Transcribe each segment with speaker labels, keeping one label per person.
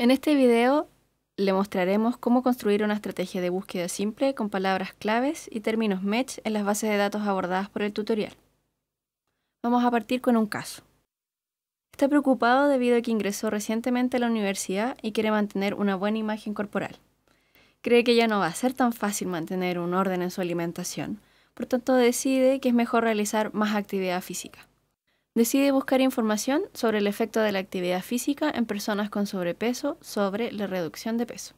Speaker 1: En este video le mostraremos cómo construir una estrategia de búsqueda simple con palabras claves y términos match en las bases de datos abordadas por el tutorial. Vamos a partir con un caso. Está preocupado debido a que ingresó recientemente a la universidad y quiere mantener una buena imagen corporal. Cree que ya no va a ser tan fácil mantener un orden en su alimentación, por tanto decide que es mejor realizar más actividad física decide buscar información sobre el efecto de la actividad física en personas con sobrepeso sobre la reducción de peso.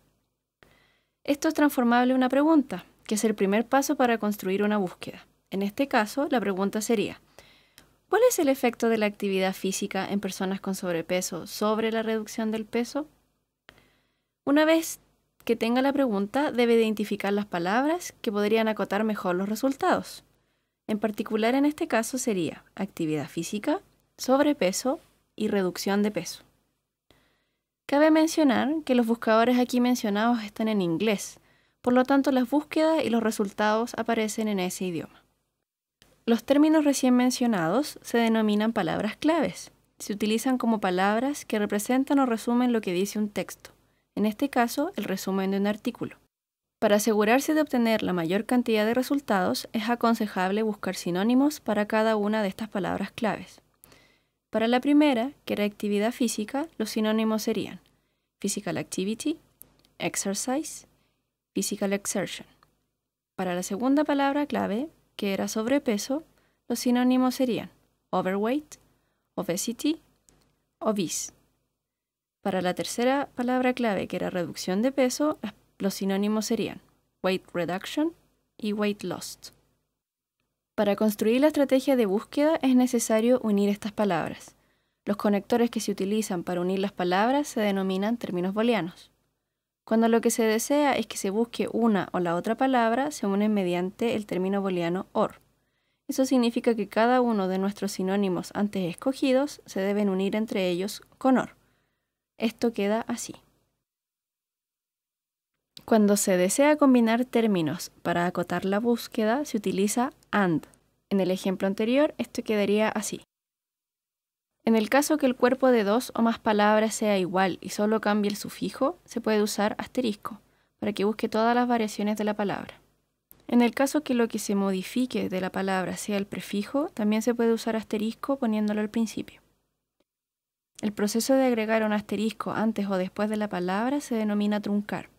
Speaker 1: Esto es transformable en una pregunta, que es el primer paso para construir una búsqueda. En este caso, la pregunta sería, ¿cuál es el efecto de la actividad física en personas con sobrepeso sobre la reducción del peso? Una vez que tenga la pregunta, debe identificar las palabras que podrían acotar mejor los resultados. En particular en este caso sería actividad física, sobrepeso y reducción de peso. Cabe mencionar que los buscadores aquí mencionados están en inglés, por lo tanto las búsquedas y los resultados aparecen en ese idioma. Los términos recién mencionados se denominan palabras claves. Se utilizan como palabras que representan o resumen lo que dice un texto, en este caso el resumen de un artículo. Para asegurarse de obtener la mayor cantidad de resultados, es aconsejable buscar sinónimos para cada una de estas palabras claves. Para la primera, que era actividad física, los sinónimos serían physical activity, exercise, physical exertion. Para la segunda palabra clave, que era sobrepeso, los sinónimos serían overweight, obesity, obese. Para la tercera palabra clave, que era reducción de peso, los sinónimos serían weight reduction y weight loss. Para construir la estrategia de búsqueda es necesario unir estas palabras. Los conectores que se utilizan para unir las palabras se denominan términos booleanos. Cuando lo que se desea es que se busque una o la otra palabra, se unen mediante el término booleano OR. Eso significa que cada uno de nuestros sinónimos antes escogidos se deben unir entre ellos con OR. Esto queda así. Cuando se desea combinar términos para acotar la búsqueda, se utiliza AND. En el ejemplo anterior, esto quedaría así. En el caso que el cuerpo de dos o más palabras sea igual y solo cambie el sufijo, se puede usar asterisco para que busque todas las variaciones de la palabra. En el caso que lo que se modifique de la palabra sea el prefijo, también se puede usar asterisco poniéndolo al principio. El proceso de agregar un asterisco antes o después de la palabra se denomina truncar.